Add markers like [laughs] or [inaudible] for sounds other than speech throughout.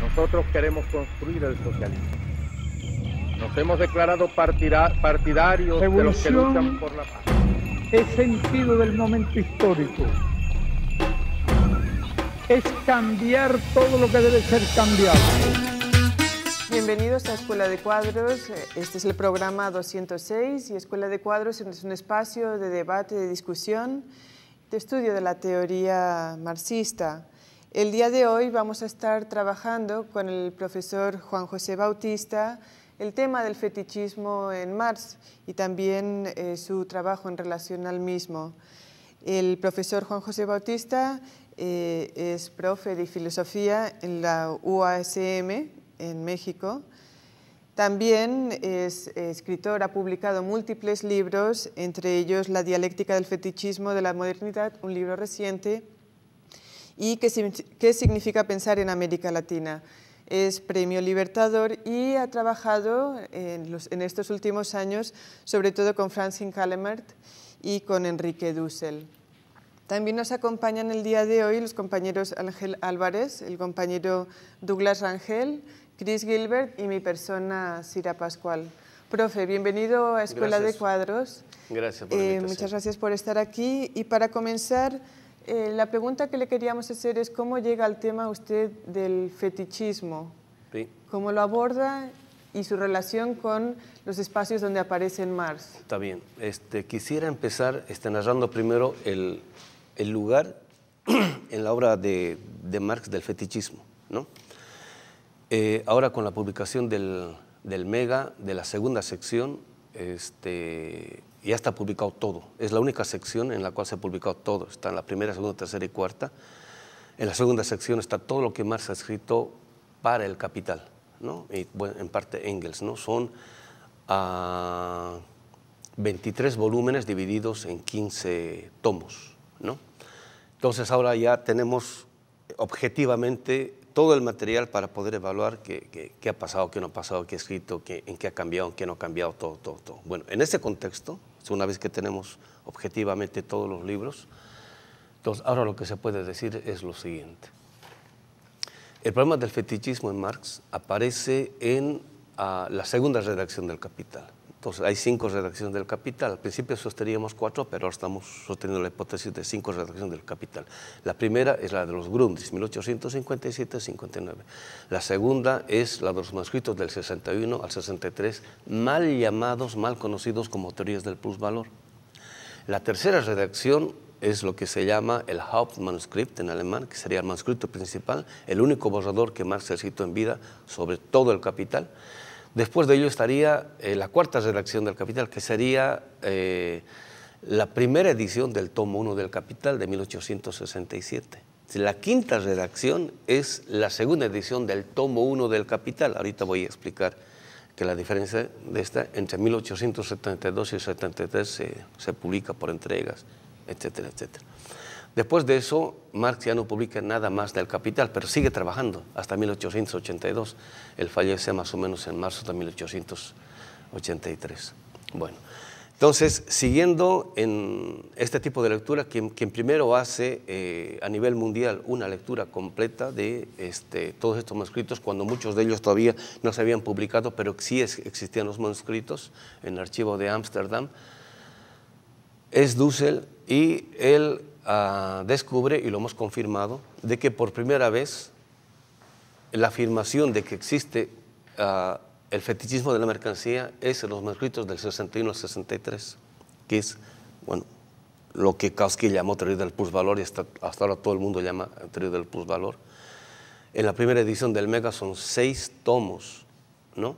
Nosotros queremos construir el socialismo. Nos hemos declarado partidarios de los que luchan por la paz. Es sentido del momento histórico. Es cambiar todo lo que debe ser cambiado. Bienvenidos a Escuela de Cuadros. Este es el programa 206 y Escuela de Cuadros es un espacio de debate, de discusión, de estudio de la teoría marxista el día de hoy vamos a estar trabajando con el profesor Juan José Bautista el tema del fetichismo en Marx y también eh, su trabajo en relación al mismo. El profesor Juan José Bautista eh, es profe de filosofía en la UASM en México. También es escritor, ha publicado múltiples libros, entre ellos La dialéctica del fetichismo de la modernidad, un libro reciente, y qué, significa pensar en América Latina. Es premio Libertador y ha trabajado en, los, en estos últimos años sobre todo con Francine Kalemert y con Enrique Dussel. También nos acompañan el día de hoy los compañeros Ángel Álvarez, el compañero Douglas Rangel, Chris Gilbert y mi persona Sira Pascual. Profe, bienvenido a Escuela de Cuadros. Gracias por eh, Muchas gracias por estar aquí. Y para comenzar, eh, la pregunta que le queríamos hacer es cómo llega al tema usted del fetichismo, cómo lo aborda y su relación con los espacios donde aparece en Mars. Está bien. Este, quisiera empezar este, narrando primero el, lugar [clears throat] en la obra de, de Marx del fetichismo. Eh, ahora con la publicación del, del Mega, de la segunda sección, este, ya está publicado todo. Es la única sección en la cual se ha publicado todo. Está en la primera, segunda, tercera y cuarta. En la segunda sección está todo lo que Marx ha escrito para el capital, ¿no? en parte Engels. ¿no? Son 23 ah, volúmenes divididos en 15 tomos. ¿no? Entonces ahora ya tenemos objetivamente todo el material para poder evaluar qué, ha pasado, qué no ha pasado, qué ha escrito, qué, en qué ha cambiado, en qué no ha cambiado, todo, todo, todo. Bueno, en ese contexto, una vez que tenemos objetivamente todos los libros. Entonces, ahora lo que se puede decir es lo siguiente. El problema del fetichismo en Marx aparece en ah, la segunda redacción del Capital. Entonces, hay cinco redacciones del capital. Al principio sosteníamos cuatro, pero ahora estamos sosteniendo la hipótesis de cinco redacciones del capital. La primera es la de los Grundis 1857-59. La segunda es la de los manuscritos del 61 al 63, mal llamados, mal conocidos como teorías del plusvalor. La tercera redacción es lo que se llama el Hauptmanuskript en alemán, que sería el manuscrito principal, el único borrador que Marx citó en vida sobre todo el capital. Después de ello estaría eh, la cuarta redacción del Capital, que sería eh, la primera edición del tomo 1 del Capital de 1867. La quinta redacción es la segunda edición del tomo 1 del Capital. Ahorita voy a explicar que la diferencia de esta entre 1872 y 1873 se, eh, se publica por entregas, etcétera, etcétera. Después de eso, Marx ya no publica nada más del Capital, pero sigue trabajando hasta 1882. Él fallece más o menos en marzo de 1883. Bueno, entonces, siguiendo en este tipo de lectura, quien, primero hace eh, a nivel mundial una lectura completa de este, todos estos manuscritos, cuando muchos de ellos todavía no se habían publicado, pero sí existían los manuscritos en el archivo de Ámsterdam, es Dussel y él Ah, descubre, y lo hemos confirmado, de que por primera vez la afirmación de que existe ah, el fetichismo de la mercancía es en los manuscritos del 61 al 63, que es, bueno, lo que Kautsky llamó teoría del plusvalor y hasta, ahora todo el mundo llama teoría del plusvalor. En la primera edición del Mega son seis tomos, ¿no?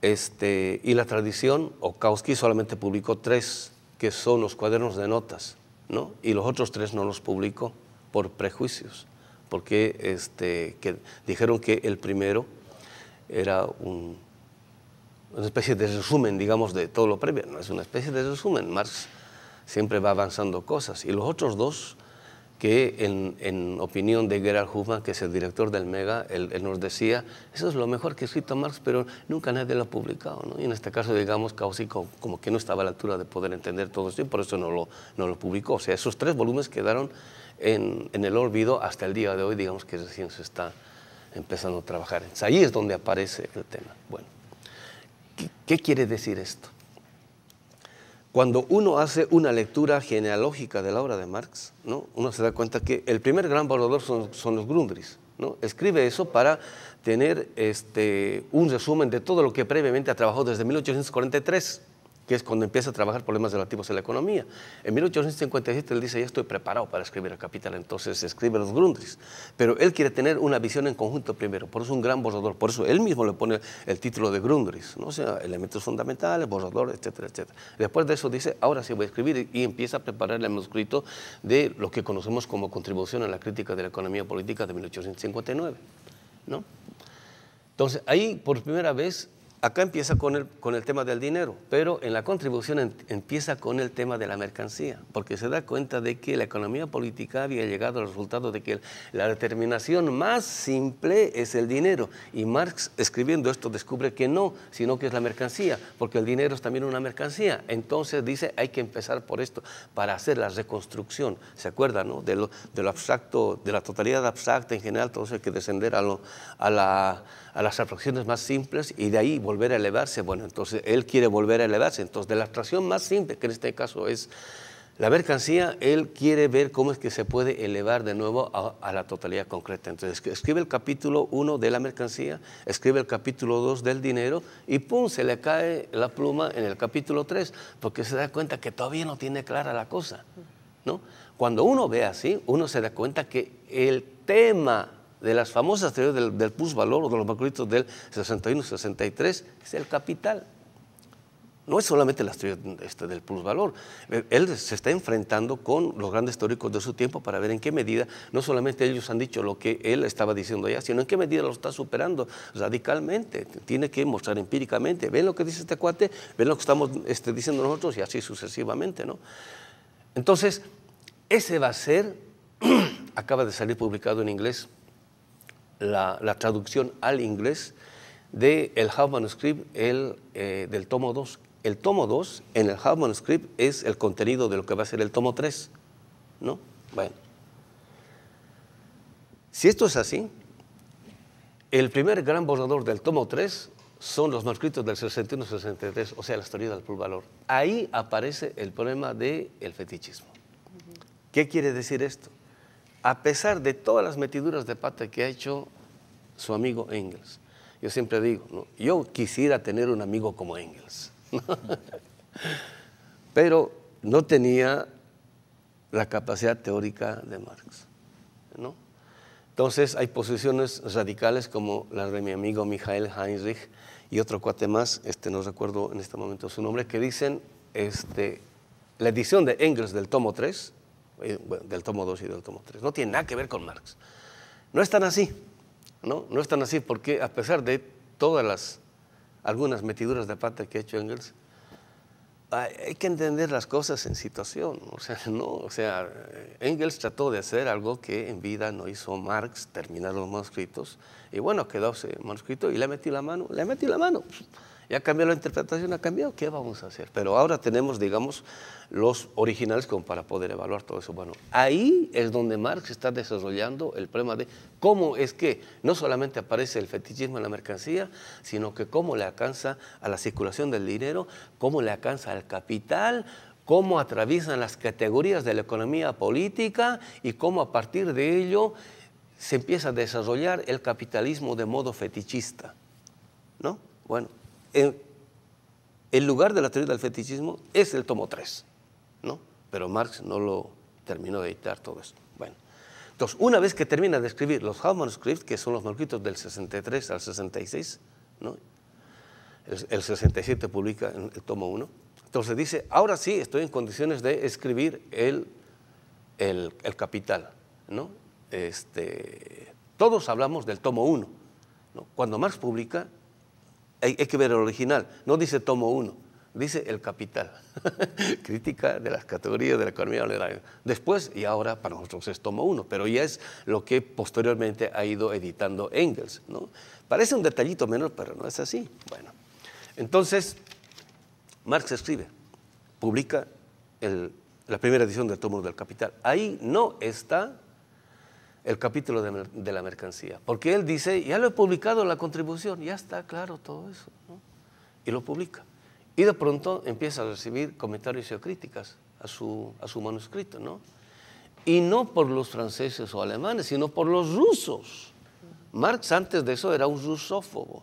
Este, y la tradición, o Kautsky solamente publicó tres, que son los cuadernos de notas, y los otros tres no los publicó por prejuicios, porque este, que dijeron que el primero era un, una especie de resumen, digamos, de todo lo previo. No es una especie de resumen. Marx siempre va avanzando cosas. Y los otros dos que en, opinión de Gerard Huffman, que es el director del Mega, él, nos decía, eso es lo mejor que ha escrito Marx, pero nunca nadie lo ha publicado. Y en este caso, digamos, Causico como, que no estaba a la altura de poder entender todo esto y por eso no lo, no lo publicó. O sea, esos tres volúmenes quedaron en, el olvido hasta el día de hoy, digamos que recién se está empezando a trabajar. Ahí es donde aparece el tema. Bueno, qué quiere decir esto? Cuando uno hace una lectura genealógica de la obra de Marx, ¿no? uno se da cuenta que el primer gran valorador son, los Grundris. ¿no? Escribe eso para tener este, un resumen de todo lo que previamente ha trabajado desde 1843 que es cuando empieza a trabajar problemas relativos a la economía. En 1857 él dice, ya estoy preparado para escribir el Capital, entonces escribe los Grundris. Pero él quiere tener una visión en conjunto primero, por eso es un gran borrador, por eso él mismo le pone el título de Grundris, ¿no? o sea, elementos fundamentales, borrador, etcétera, etcétera. Después de eso dice, ahora sí voy a escribir y empieza a preparar el manuscrito de lo que conocemos como contribución a la crítica de la economía política de 1859. ¿no? Entonces, ahí por primera vez acá empieza con el, con el tema del dinero, pero en la contribución empieza con el tema de la mercancía, porque se da cuenta de que la economía política había llegado al resultado de que la determinación más simple es el dinero. Y Marx, escribiendo esto, descubre que no, sino que es la mercancía, porque el dinero es también una mercancía. Entonces dice, hay que empezar por esto, para hacer la reconstrucción, ¿se acuerdan? No? De, lo, abstracto, de la totalidad abstracta en general, todo eso hay que descender a, lo, a la a las abstracciones más simples y de ahí volver a elevarse. Bueno, entonces él quiere volver a elevarse. Entonces, de la abstracción más simple, que en este caso es la mercancía, él quiere ver cómo es que se puede elevar de nuevo a, la totalidad concreta. Entonces, escribe el capítulo 1 de la mercancía, escribe el capítulo 2 del dinero y ¡pum! se le cae la pluma en el capítulo 3, porque se da cuenta que todavía no tiene clara la cosa. ¿no? Cuando uno ve así, uno se da cuenta que el tema de las famosas teorías del, plusvalor o de los macrohitos del 61-63 es el capital. No es solamente la teoría este, del plusvalor. Eh, él se está enfrentando con los grandes teóricos de su tiempo para ver en qué medida no solamente ellos han dicho lo que él estaba diciendo allá, sino en qué medida lo está superando radicalmente. Tiene que mostrar empíricamente. Ven lo que dice este cuate, ven lo que estamos este, diciendo nosotros y así sucesivamente. ¿no? Entonces, ese va a ser, [clears throat] acaba de salir publicado en inglés la, traducción al inglés del Half Manuscript el, eh, del tomo 2. El tomo 2 en el Half Manuscript es el contenido de lo que va a ser el tomo 3. ¿No? Bueno. Si esto es así, el primer gran borrador del tomo 3 son los manuscritos del 61-63, o sea, la historia del valor Ahí aparece el problema del fetichismo. ¿Qué quiere decir esto? a pesar de todas las metiduras de pata que ha hecho su amigo Engels. Yo siempre digo, yo quisiera tener un amigo como Engels, [laughs] pero no tenía la capacidad teórica de Marx. ¿no? Entonces hay posiciones radicales como las de mi amigo Michael Heinrich y otro cuate más, este, no recuerdo en este momento su nombre, que dicen este, la edición de Engels del tomo 3 eh, del tomo 2 y del tomo 3. No tiene nada que ver con Marx. No están así, ¿no? No están así porque a pesar de todas las, algunas metiduras de pata que ha hecho Engels, hay que entender las cosas en situación. O sea, [laughs] no, o sea, Engels trató de hacer algo que en vida no hizo Marx, terminar los manuscritos. Y bueno, quedó ese manuscrito y le metí la mano, le metí la mano ya cambió la interpretación, ha cambiado, ¿qué vamos a hacer? Pero ahora tenemos, digamos, los originales como para poder evaluar todo eso. Bueno, ahí es donde Marx está desarrollando el problema de cómo es que no solamente aparece el fetichismo en la mercancía, sino que cómo le alcanza a la circulación del dinero, cómo le alcanza al capital, cómo atraviesan las categorías de la economía política y cómo a partir de ello se empieza a desarrollar el capitalismo de modo fetichista. ¿No? Bueno, en el lugar de la teoría del fetichismo es el tomo 3, ¿no? Pero Marx no lo terminó de editar todo esto. Bueno, entonces, una vez que termina de escribir los Howe que son los manuscritos del 63 al 66, ¿no? El, 67 publica el tomo 1. Entonces dice, ahora sí estoy en condiciones de escribir el, el, capital, ¿no? Este, todos hablamos del tomo 1. ¿no? Cuando Marx publica hay, que ver el original, no dice tomo uno, dice el capital. [laughs] Crítica de las categorías de la economía Después y ahora para nosotros es tomo uno, pero ya es lo que posteriormente ha ido editando Engels. ¿no? Parece un detallito menor, pero no es así. Bueno, entonces Marx escribe, publica la primera edición del tomo del capital. Ahí no está el capítulo de, la mercancía. Porque él dice, ya lo he publicado la contribución, ya está claro todo eso. Y lo publica. Y de pronto empieza a recibir comentarios y críticas a su, a su manuscrito, Y no por los franceses o alemanes, sino por los rusos. Marx antes de eso era un rusófobo.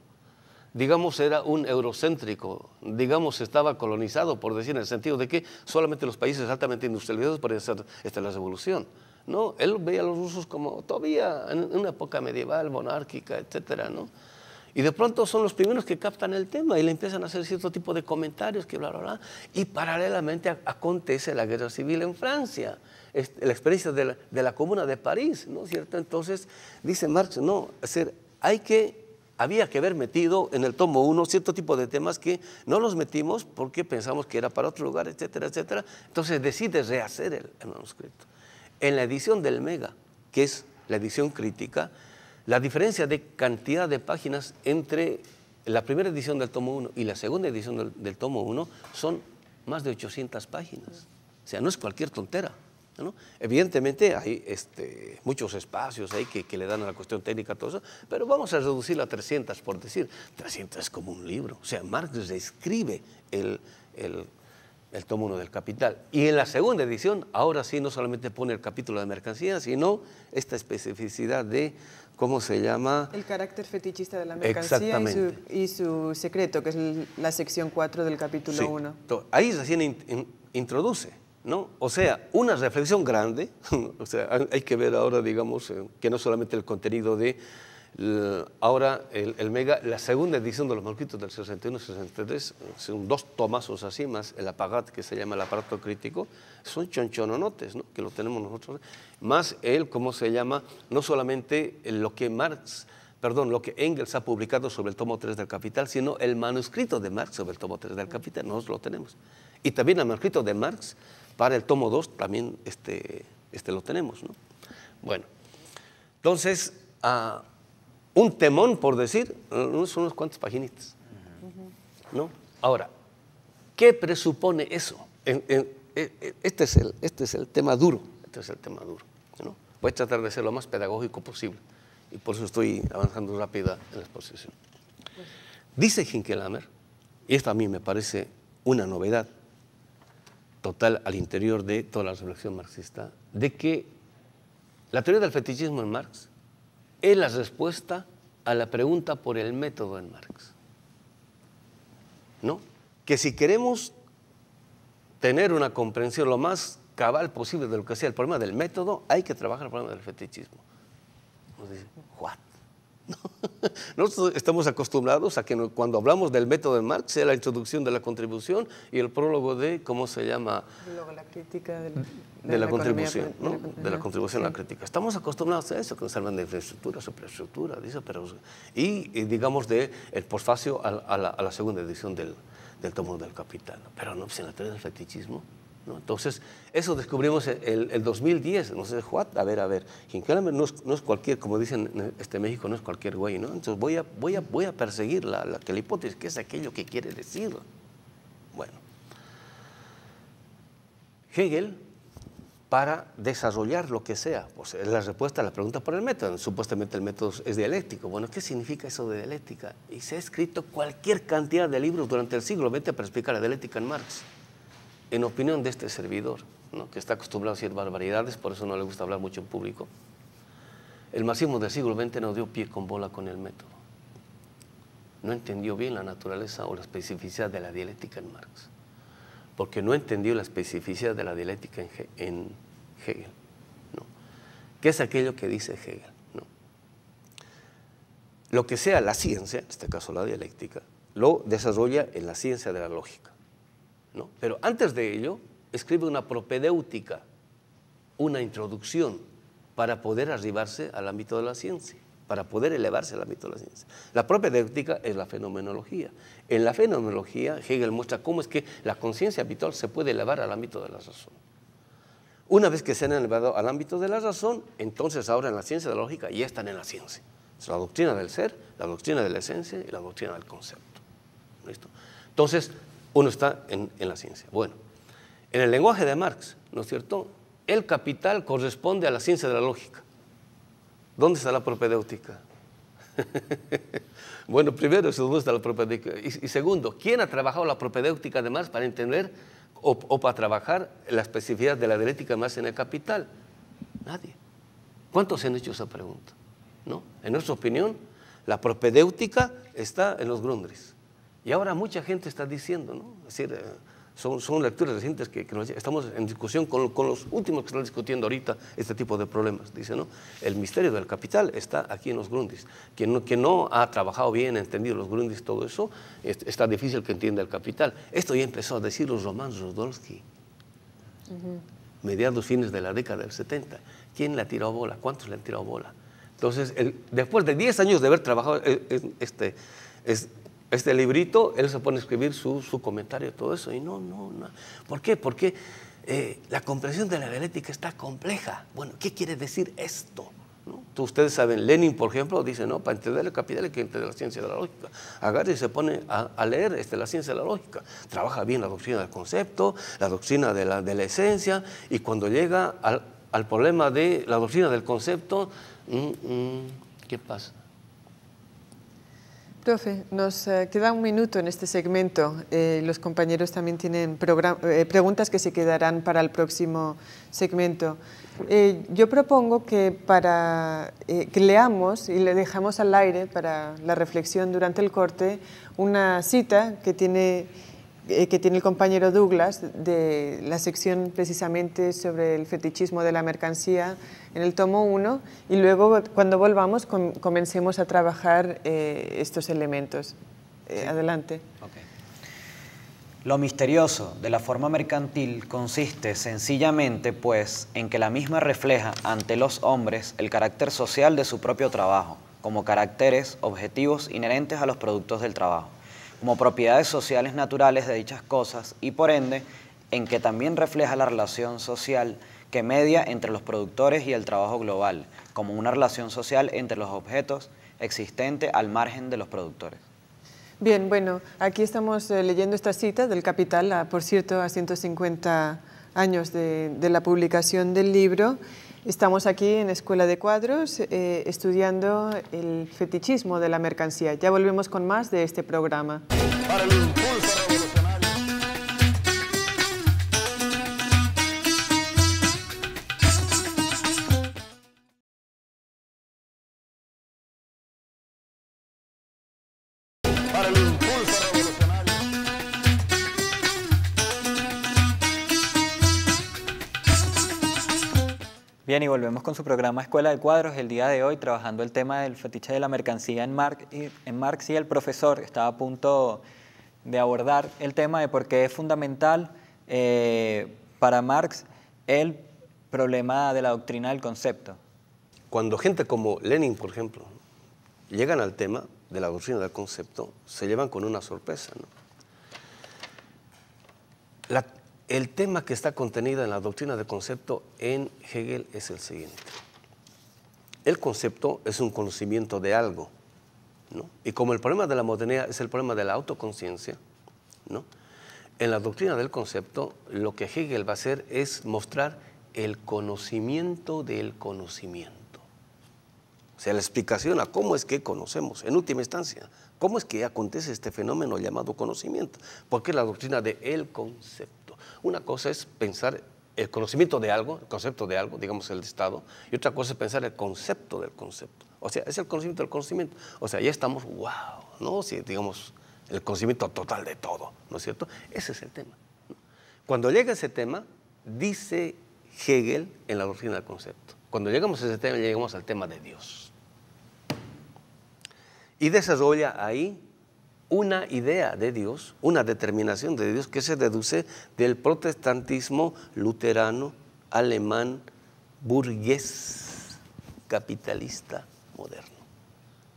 Digamos, era un eurocéntrico. Digamos, estaba colonizado, por decir, en el sentido de que solamente los países altamente industrializados podían hacer esta la revolución ¿no? Él veía a los rusos como todavía en una época medieval, monárquica, etcétera, ¿no? Y de pronto son los primeros que captan el tema y le empiezan a hacer cierto tipo de comentarios que bla, bla, Y paralelamente acontece la guerra civil en Francia, la experiencia de la, Comuna de París, ¿no cierto? Entonces, dice Marx, no, había que haber metido en el tomo uno cierto tipo de temas que no los metimos porque pensamos que era para otro lugar, etcétera, etcétera. Entonces decide rehacer el manuscrito. En la edición del Mega, que es la edición crítica, la diferencia de cantidad de páginas entre la primera edición del tomo 1 y la segunda edición del, tomo 1 son más de 800 páginas. O sea, no es cualquier tontera. ¿no? Evidentemente hay este, muchos espacios ahí que, le dan a la cuestión técnica, todo eso, pero vamos a reducirlo a 300, por decir. 300 es como un libro. O sea, Marx describe el, el el tomo 1 del Capital. Y en la segunda edición, ahora sí, no solamente pone el capítulo de mercancías, sino esta especificidad de cómo se llama... El carácter fetichista de la mercancía y su, secreto, que es la sección 4 del capítulo 1. Ahí recién introduce, ¿no? O sea, una reflexión grande, [laughs] o sea, hay que ver ahora, digamos, eh, que no solamente el contenido de eh, ahora, el, Mega, la segunda edición de los manuscritos del 61-63, son dos tomazos así, más el apagat, que se llama el aparato crítico, son chonchononotes, ¿no? que lo tenemos nosotros, más el, ¿cómo se llama? No solamente lo que Marx, perdón, lo que Engels ha publicado sobre el tomo 3 del Capital, sino el manuscrito de Marx sobre el tomo 3 del Capital, nosotros lo tenemos. Y también el manuscrito de Marx para el tomo 2 también este, este lo tenemos. ¿no? Bueno, entonces... Ah, un temón, por decir, mm, mm, son unos cuantos paginitas. ¿No? Ahora, ¿qué presupone eso? E, e, este, es el, este es el tema duro. Este es el tema duro. ¿no? Voy a tratar de ser lo más pedagógico posible. Y por eso estoy avanzando rápida en la exposición. Dice Hinkelhammer, y esto a mí me parece una novedad total al interior de toda la reflexión marxista, de que la teoría del fetichismo en Marx es la respuesta a la pregunta por el método en Marx. ¿No? Que si queremos tener una comprensión lo más cabal posible de lo que sea el problema del método, hay que trabajar el problema del fetichismo. [laughs] Nosotros estamos acostumbrados a que cuando hablamos del método de Marx sea la introducción de la contribución y el prólogo de, ¿cómo se llama? la crítica de, la, contribución, de, la, contribución a la crítica. Estamos acostumbrados a eso, que nos hablan de infraestructura, superestructura, dice, pero, y, digamos de el posfacio a, la, segunda edición del, tomo del Capital. Pero no, se pues la trae el fetichismo. Entonces, eso descubrimos el, el 2010. sé what? a ver, a ver, Ginkgo no es, no es cualquier, como dicen en este México, no es cualquier güey, ¿no? Entonces, voy a, voy a, voy a perseguir la, la, la hipótesis, que es aquello que quiere decir. Bueno, Hegel para desarrollar lo que sea. Pues es la respuesta a la pregunta por el método. Supuestamente el método es dialéctico. Bueno, ¿qué significa eso de dialéctica? Y se ha escrito cualquier cantidad de libros durante el siglo XX para explicar la dialéctica en Marx en opinión de este servidor, que está acostumbrado a decir barbaridades, por eso no le gusta hablar mucho en público, el marxismo del siglo XX no dio pie con bola con el método. No entendió bien la naturaleza o la especificidad de la dialéctica en Marx, porque no entendió la especificidad de la dialéctica en, Hegel. ¿Qué es aquello que dice Hegel? Lo que sea la ciencia, en este caso la dialéctica, lo desarrolla en la ciencia de la lógica. Pero antes de ello, escribe una propedéutica, una introducción para poder arribarse al ámbito de la ciencia, para poder elevarse al ámbito de la ciencia. La propedéutica es la fenomenología. En la fenomenología, Hegel muestra cómo es que la conciencia habitual se puede elevar al ámbito de la razón. Una vez que se han elevado al ámbito de la razón, entonces ahora en la ciencia de la lógica ya están en la ciencia. Es la doctrina del ser, la doctrina de la esencia y la doctrina del concepto. ¿Listo? Entonces, uno está en, la ciencia. Bueno, en el lenguaje de Marx, ¿no es cierto? El capital corresponde a la ciencia de la lógica. ¿Dónde está la propedéutica? [laughs] bueno, primero, ¿dónde está la propedéutica? Y, segundo, ¿quién ha trabajado la propedéutica de Marx para entender o, para trabajar la especificidad de la dialéctica de Marx en el capital? Nadie. ¿Cuántos han hecho esa pregunta? ¿No? En nuestra opinión, la propedéutica está en los Grundris. Y ahora mucha gente está diciendo, ¿no? Eh, son, son lecturas recientes que, estamos en discusión con, los últimos que están discutiendo ahorita este tipo de problemas. Dice, ¿no? El misterio del capital está aquí en los grundis. Quien no, no ha trabajado bien, entendido los grundis, todo eso, está difícil que entienda el capital. Esto ya empezó a decir los romanos Rodolski. Mediados fines de la década del 70. ¿Quién le ha tirado bola? ¿Cuántos le han tirado bola? Entonces, después de 10 años de haber trabajado, eh, este, es, este librito, él se pone a escribir su, su comentario, todo eso. Y no, no, no. ¿Por qué? Porque eh, la comprensión de la dialética está compleja. Bueno, ¿qué quiere decir esto? Ustedes saben, Lenin, por ejemplo, dice, no, para entender el capital hay que entender la ciencia de la lógica. Agarra y se pone a, leer este, la ciencia de la lógica. Trabaja bien la doctrina del concepto, la doctrina de la, de la esencia, y cuando llega al, problema de la doctrina del concepto, mm, mm, ¿qué pasa? nos eh, queda un minuto en este segmento. Eh, los compañeros también tienen eh, preguntas que se quedarán para el próximo segmento. yo propongo que, para, que leamos y le dejamos al aire para la reflexión durante el corte una cita que tiene eh, que tiene el compañero Douglas de la sección precisamente sobre el fetichismo de la mercancía en el tomo 1 y luego cuando volvamos comencemos a trabajar eh, estos elementos. Eh, adelante. Lo misterioso de la forma mercantil consiste sencillamente pues en que la misma refleja ante los hombres el carácter social de su propio trabajo, como caracteres objetivos inherentes a los productos del trabajo como propiedades sociales naturales de dichas cosas y por ende en que también refleja la relación social que media entre los productores y el trabajo global, como una relación social entre los objetos existente al margen de los productores. Bien, bueno, aquí estamos eh, leyendo esta cita del Capital, ah, por cierto, a 150 años de la publicación del libro. Estamos aquí en Escuela de Cuadros eh, estudiando el fetichismo de la mercancía. Ya volvemos con más de este programa. y volvemos con su programa Escuela de Cuadros. El día de hoy, trabajando el tema del fetiche de la mercancía en Marx, y, en Marx y el profesor estaba a punto de abordar el tema de por qué es fundamental eh, para Marx el problema de la doctrina del concepto. Cuando gente como Lenin, por ejemplo, llegan al tema de la doctrina del concepto, se llevan con una sorpresa. La, el tema que está contenido en la doctrina del concepto en Hegel es el siguiente. El concepto es un conocimiento de algo. Y como el problema de la modernidad es el problema de la autoconciencia, ¿no? en la doctrina del concepto lo que Hegel va a hacer es mostrar el conocimiento del conocimiento. O sea, la explicación a cómo es que conocemos, en última instancia, cómo es que acontece este fenómeno llamado conocimiento, porque es la doctrina del concepto. Una cosa es pensar el conocimiento de algo, el concepto de algo, digamos el Estado, y otra cosa es pensar el concepto del concepto. O sea, es el conocimiento del conocimiento. O sea, ya estamos, wow, ¿no? Si, digamos, el conocimiento total de todo, ¿no es cierto? Ese es el tema. Cuando llega ese tema, dice Hegel en la doctrina del concepto. Cuando llegamos a ese tema, llegamos al tema de Dios. Y desarrolla ahí una idea de Dios, una determinación de Dios que se deduce del protestantismo luterano, alemán, burgués, capitalista, moderno.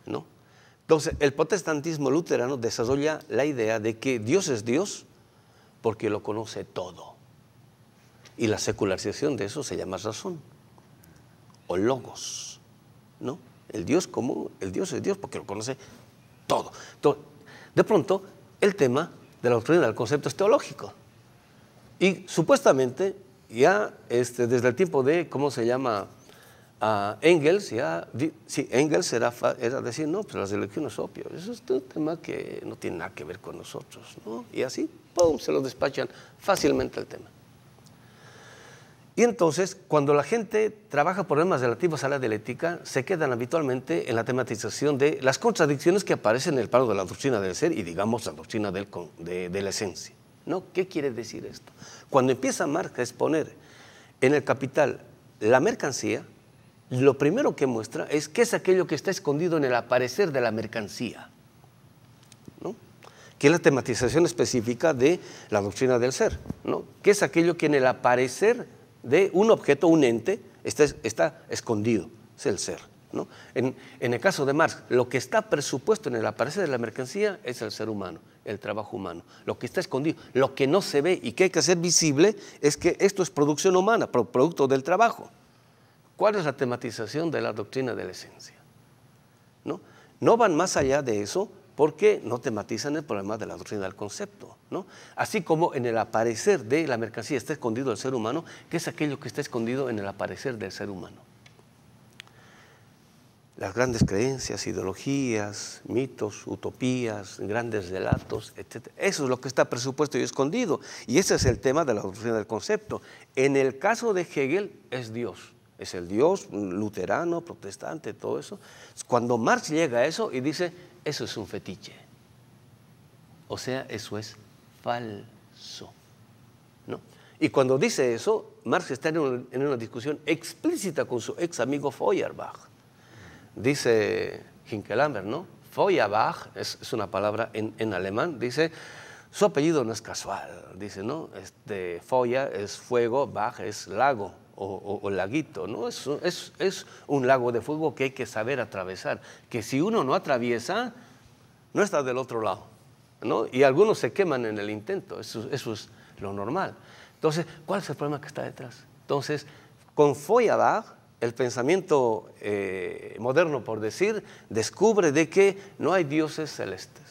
¿no? Entonces, el protestantismo luterano desarrolla la idea de que Dios es Dios porque lo conoce todo. Y la secularización de eso se llama razón o logos, ¿no? El Dios común, el Dios es Dios porque lo conoce todo. Entonces, de pronto el tema de la doctrina del concepto es teológico. Y supuestamente ya este, desde el tiempo de, ¿cómo se llama? Engels, ya, sí, Engels era, era, decir, no, pues la religión es opio, eso es un tema que no tiene nada que ver con nosotros, ¿no? Y así, ¡pum!, se lo despachan fácilmente el tema. Y entonces, cuando la gente trabaja problemas relativos a la dialéctica, se quedan habitualmente en la tematización de las contradicciones que aparecen en el paro de la doctrina del ser y, digamos, la doctrina del, de, la esencia. ¿no? ¿Qué quiere decir esto? Cuando empieza Marx a exponer en el capital la mercancía, lo primero que muestra es qué es aquello que está escondido en el aparecer de la mercancía, ¿no? que es la tematización específica de la doctrina del ser, ¿no? qué es aquello que en el aparecer de un objeto, un ente, está, escondido, es el ser. En, el caso de Marx, lo que está presupuesto en el aparecer de la mercancía es el ser humano, el trabajo humano, lo que está escondido, lo que no se ve y que hay que hacer visible es que esto es producción humana, producto del trabajo. ¿Cuál es la tematización de la doctrina de la esencia? ¿No? no van más allá de eso porque no tematizan el problema de la doctrina del concepto. ¿no? Así como en el aparecer de la mercancía está escondido el ser humano, ¿qué es aquello que está escondido en el aparecer del ser humano. Las grandes creencias, ideologías, mitos, utopías, grandes relatos, etc. Eso es lo que está presupuesto y escondido. Y ese es el tema de la doctrina del concepto. En el caso de Hegel es Dios es el Dios luterano, protestante, todo eso. Cuando Marx llega a eso y dice, eso es un fetiche. O sea, eso es falso. ¿no? Y cuando dice eso, Marx está en una, discusión explícita con su ex amigo Feuerbach. Dice Hinkelammer, ¿no? Feuerbach es, una palabra en, alemán, dice, su apellido no es casual, dice, ¿no? Este, Feuer es fuego, Bach es lago, o, laguito, ¿no? Es, un lago de fuego que hay que saber atravesar, que si uno no atraviesa, no está del otro lado, ¿no? Y algunos se queman en el intento, eso, es lo normal. Entonces, ¿cuál es el problema que está detrás? Entonces, con Feuerbach, el pensamiento eh, moderno, por decir, descubre de que no hay dioses celestes.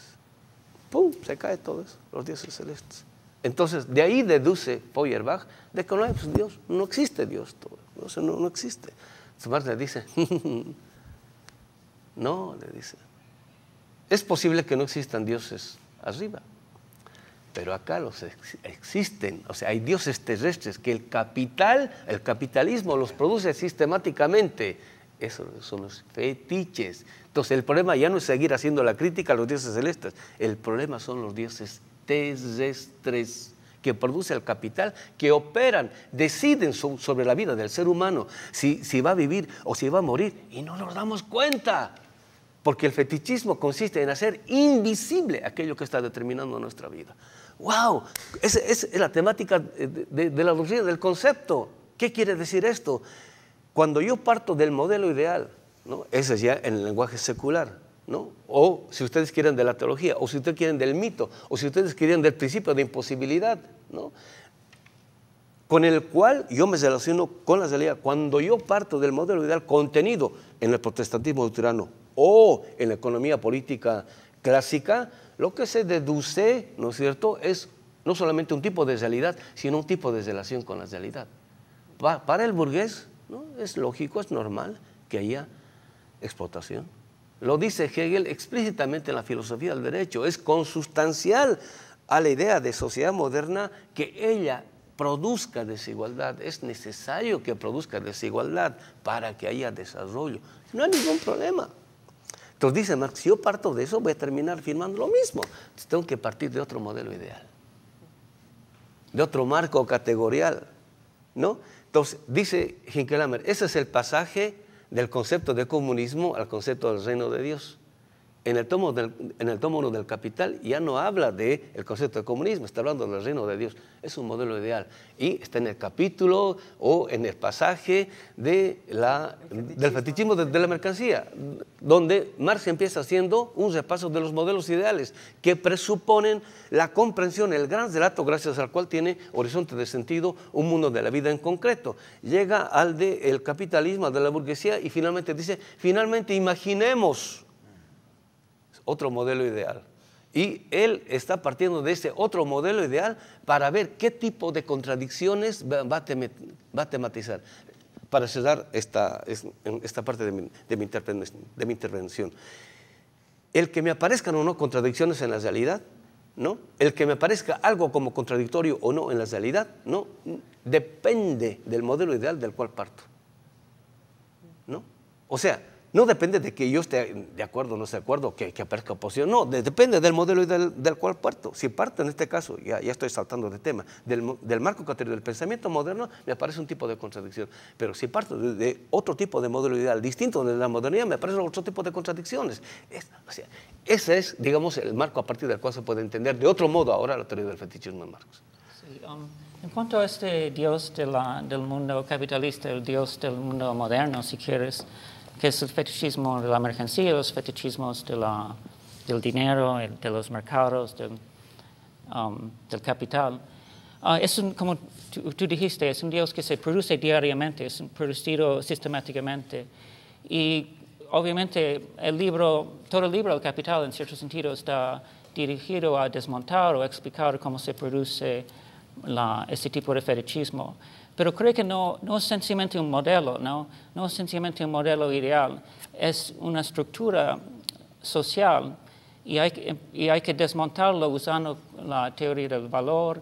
¡Pum! Se cae todo los dioses celestes. Entonces, de ahí deduce Feuerbach de que no hay pues, Dios, no existe Dios, todo, no, existe. Smart le dice, [laughs] no, le dice, es posible que no existan dioses arriba, pero acá los existen, o sea, hay dioses terrestres que el capital, el capitalismo los produce sistemáticamente. Eso son los fetiches. Entonces, el problema ya no es seguir haciendo la crítica a los dioses celestes, el problema son los dioses estrés que produce el capital, que operan, deciden sobre la vida del ser humano, si, si va a vivir o si va a morir, y no nos damos cuenta. Porque el fetichismo consiste en hacer invisible aquello que está determinando nuestra vida. ¡Wow! Esa es la temática de, la doctrina, del concepto. ¿Qué quiere decir esto? Cuando yo parto del modelo ideal, ¿no? ese es ya en el lenguaje secular, o si ustedes quieren de la teología, o si ustedes quieren del mito, o si ustedes quieren del principio de imposibilidad, Con el cual yo me relaciono con la realidad. Cuando yo parto del modelo ideal contenido en el protestantismo luterano o en la economía política clásica, lo que se deduce, ¿no es cierto?, es no solamente un tipo de realidad, sino un tipo de relación con la realidad. Para el burgués, es lógico, es normal que haya explotación, lo dice Hegel explícitamente en la filosofía del derecho. Es consustancial a la idea de sociedad moderna que ella produzca desigualdad. Es necesario que produzca desigualdad para que haya desarrollo. No hay ningún problema. Entonces dice Marx, si yo parto de eso, voy a terminar firmando lo mismo. Entonces tengo que partir de otro modelo ideal, de otro marco categorial. ¿no? Entonces dice Hinkelhammer, ese es el pasaje del concepto de comunismo al concepto del reino de Dios en el tomo, del, en el tomo 1 del Capital ya no habla del el concepto de comunismo, está hablando del reino de Dios. Es un modelo ideal. Y está en el capítulo o en el pasaje de la, del fetichismo de, la mercancía, donde Marx empieza haciendo un repaso de los modelos ideales que presuponen la comprensión, el gran relato gracias al cual tiene horizonte de sentido un mundo de la vida en concreto. Llega al del el capitalismo, de la burguesía y finalmente dice, finalmente imaginemos otro modelo ideal. Y él está partiendo de ese otro modelo ideal para ver qué tipo de contradicciones va a, tematizar. Para cerrar esta, esta parte de mi, de, mi de mi, intervención. El que me aparezcan o no contradicciones en la realidad, ¿no? El que me aparezca algo como contradictorio o no en la realidad, ¿no? Depende del modelo ideal del cual parto, ¿no? O sea, no depende de que yo esté de acuerdo o no esté de acuerdo, que, aparezca oposición. No, depende del modelo y del, cual parto. Si parto en este caso, ya, ya estoy saltando de tema, del, del marco tenido del pensamiento moderno, me aparece un tipo de contradicción. Pero si parto de, otro tipo de modelo ideal distinto de la modernidad, me parece otro tipo de contradicciones. ese es, digamos, el marco a partir del cual se puede entender de otro modo ahora la teoría del fetichismo de Marx. Um, en cuanto a este Dios de del mundo capitalista, el Dios del mundo moderno, si quieres, que es el fetichismo de la mercancía, los fetichismos del dinero, de los mercados, del, um, capital. Ah, es un, como tú, dijiste, es un Dios que se produce diariamente, es producido sistemáticamente. Y obviamente el libro, todo el libro, del Capital, en cierto sentido, está dirigido a desmontar o explicar cómo se produce la, este tipo de fetichismo. Pero creo que no, no es sencillamente un modelo, ¿no? no es sencillamente un modelo ideal, es una estructura social y hay, que, y hay que desmontarlo usando la teoría del valor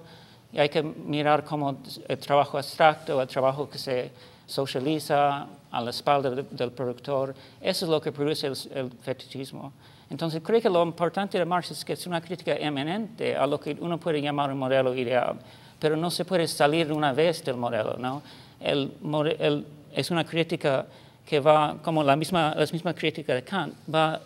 y hay que mirar cómo el trabajo abstracto, el trabajo que se socializa a la espalda del productor, eso es lo que produce el fetichismo. Entonces creo que lo importante de Marx es que es una crítica eminente a lo que uno puede llamar un modelo ideal pero no se puede salir una vez del modelo. ¿no? El, es una crítica que va, como la misma, las mismas críticas de Kant, va,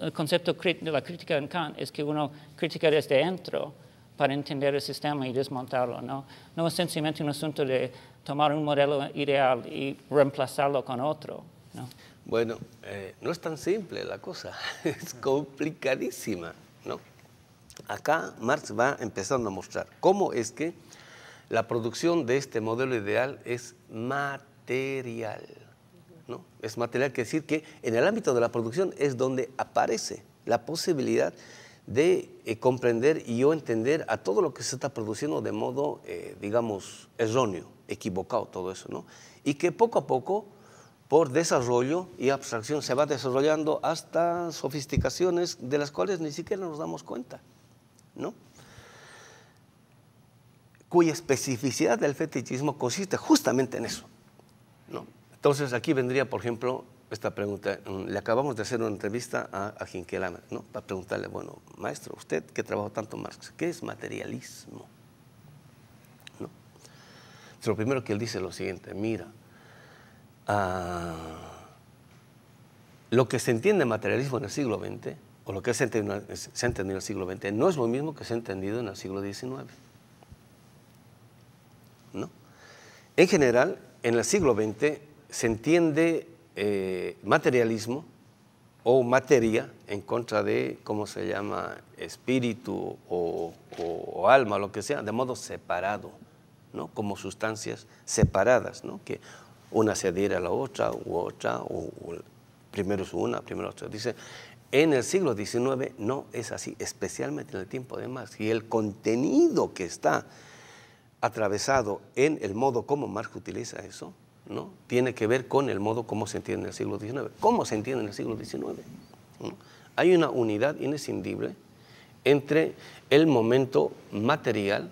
el concepto de la crítica en Kant es que uno critica desde dentro para entender el sistema y desmontarlo. No, no es sencillamente un asunto de tomar un modelo ideal y reemplazarlo con otro. ¿no? Bueno, eh, no es tan simple la cosa, [laughs] es complicadísima. ¿no? Acá Marx va empezando a mostrar cómo es que la producción de este modelo ideal es material. ¿no? Es material, quiere decir que en el ámbito de la producción es donde aparece la posibilidad de eh, comprender y yo entender a todo lo que se está produciendo de modo, eh, digamos, erróneo, equivocado, todo eso, ¿no? Y que poco a poco, por desarrollo y abstracción, se va desarrollando hasta sofisticaciones de las cuales ni siquiera nos damos cuenta, ¿no? cuya especificidad del fetichismo consiste justamente en eso. Entonces aquí vendría, por ejemplo, esta pregunta. Mm, le acabamos de hacer una entrevista a, a para preguntarle, bueno, maestro, usted que trabajó tanto Marx, ¿qué es materialismo? lo primero que él dice es lo siguiente, mira, ah, lo que se entiende materialismo en el siglo XX, o lo que se ha entendido en el siglo XX, no es lo mismo que se ha entendido en el siglo XIX. En general, en el siglo XX se entiende eh, materialismo o materia en contra de, ¿cómo se llama?, espíritu o, alma, lo que sea, de modo separado, ¿no? Como sustancias separadas, ¿no? Que una se adhiere a la otra u otra, o, primero es una, primero otra. Dice, en el siglo XIX no es así, especialmente en el tiempo de Marx. Y el contenido que está atravesado en el modo como Marx utiliza eso, ¿no? tiene que ver con el modo como se entiende en el siglo XIX. ¿Cómo se entiende en el siglo XIX? Hay una unidad inescindible entre el momento material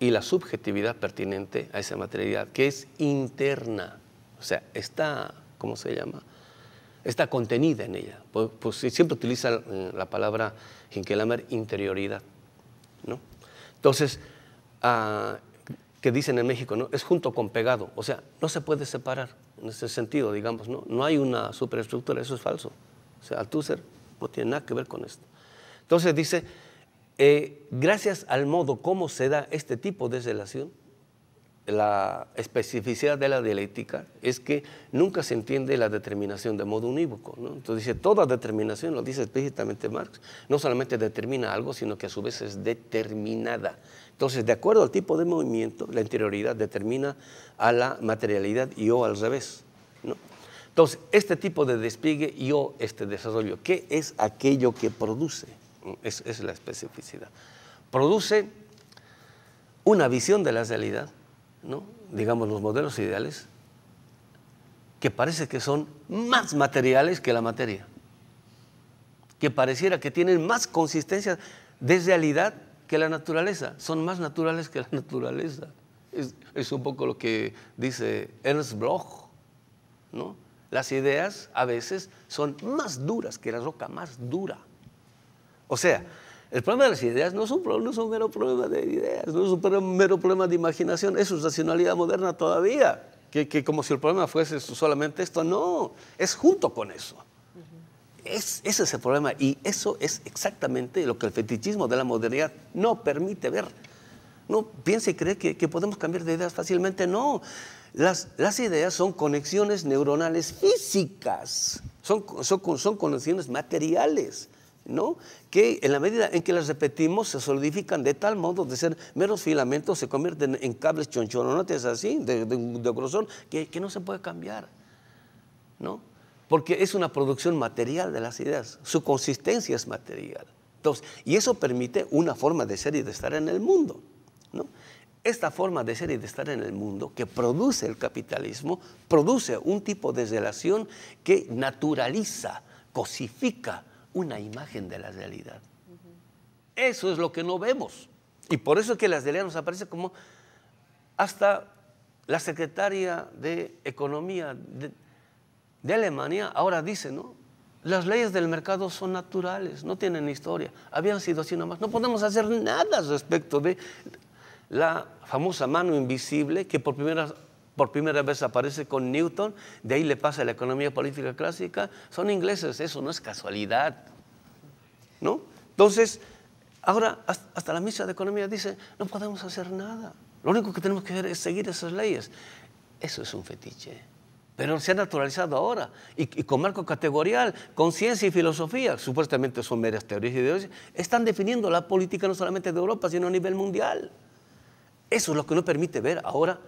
y la subjetividad pertinente a esa materialidad, que es interna, o sea, está, ¿cómo se llama? Está contenida en ella. Pues, pues siempre utiliza eh, la palabra Hinkelhammer, interioridad. ¿no? Entonces, que dicen en México, ¿no? Es junto con pegado. O sea, no se puede separar en ese sentido, digamos, ¿no? No hay una superestructura, eso es falso. O sea, Althusser no tiene nada que ver con esto. Entonces dice, eh, gracias al modo como se da este tipo de relación, la especificidad de la dialéctica es que nunca se entiende la determinación de modo unívoco. Entonces dice, toda determinación, lo dice explícitamente Marx, no solamente determina algo, sino que a su vez es determinada. Entonces, de acuerdo al tipo de movimiento, la interioridad determina a la materialidad y o al revés. Entonces, este tipo de despliegue y o este desarrollo, ¿qué es aquello que produce? Es, es la especificidad. Produce una visión de la realidad, digamos los modelos ideales, que parece que son más materiales que la materia, que pareciera que tienen más consistencia de realidad que la naturaleza, son más naturales que la naturaleza. Es, es un poco lo que dice Ernst Bloch, ¿no? Las ideas a veces son más duras que la roca más dura. O sea, el problema de las ideas no es un, no es un mero problema de ideas, no es un mero problema de imaginación, es su racionalidad moderna todavía, que, que como si el problema fuese solamente esto, no, es junto con eso. Es, ese es el problema y eso es exactamente lo que el fetichismo de la modernidad no permite ver. No piense y cree que, podemos cambiar de ideas fácilmente. No, las, las ideas son conexiones neuronales físicas, son, son, son conexiones materiales. ¿no? que en la medida en que las repetimos se solidifican de tal modo de ser meros filamentos, se convierten en cables chonchonotes así, de, de, de grosor, que, que, no se puede cambiar. ¿no? porque es una producción material de las ideas, su consistencia es material. Entonces, y eso permite una forma de ser y de estar en el mundo. Esta forma de ser y de estar en el mundo que produce el capitalismo, produce un tipo de relación que naturaliza, cosifica una imagen de la realidad. Eso es lo que no vemos. Y por eso es que las realidad nos aparece como hasta la secretaria de Economía de Alemania ahora dice, ¿no? Las leyes del mercado son naturales, no tienen historia. Habían sido así nomás. No podemos hacer nada respecto de la famosa mano invisible que por primera, por primera vez aparece con Newton, de ahí le pasa la economía política clásica. Son ingleses, eso no es casualidad. ¿No? Entonces, ahora hasta la misa de economía dice, no podemos hacer nada. Lo único que tenemos que hacer es seguir esas leyes. Eso es un fetiche pero se ha naturalizado ahora y, con marco categorial, conciencia y filosofía, supuestamente son meras teorías y ideologías, están definiendo la política no solamente de Europa, sino a nivel mundial. Eso es lo que nos permite ver ahora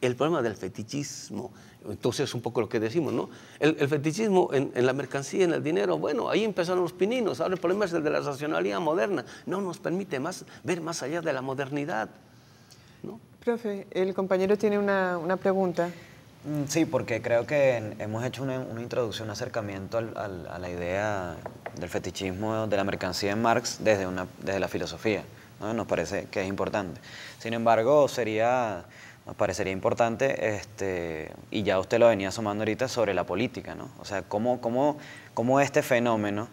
el problema del fetichismo. Entonces, un poco lo que decimos, ¿no? El, fetichismo en, la mercancía, en el dinero, bueno, ahí empezaron los pininos. Ahora el problema es el de la racionalidad moderna. No nos permite más, ver más allá de la modernidad. ¿no? Profe, el compañero tiene una, una pregunta. Mm, sí, porque creo que hemos hecho una, introducción, un acercamiento al, a la idea del fetichismo de la mercancía en Marx desde, una, desde la filosofía. Nos parece que es importante. Sin embargo, sería, nos parecería importante, este, y ya usted lo venía sumando ahorita, sobre la política. ¿no? O sea, cómo, cómo, cómo este fenómeno